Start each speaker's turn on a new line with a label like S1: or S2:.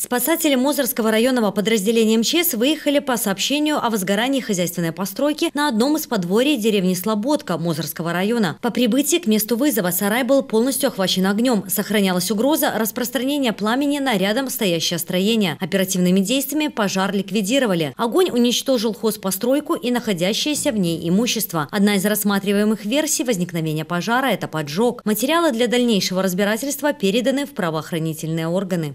S1: Спасатели Мозырского районного подразделения МЧС выехали по сообщению о возгорании хозяйственной постройки на одном из подворий деревни Слободка Мозырского района. По прибытии к месту вызова сарай был полностью охвачен огнем. Сохранялась угроза распространения пламени на рядом стоящее строение. Оперативными действиями пожар ликвидировали. Огонь уничтожил хозпостройку и находящееся в ней имущество. Одна из рассматриваемых версий возникновения пожара – это поджог. Материалы для дальнейшего разбирательства переданы в правоохранительные органы.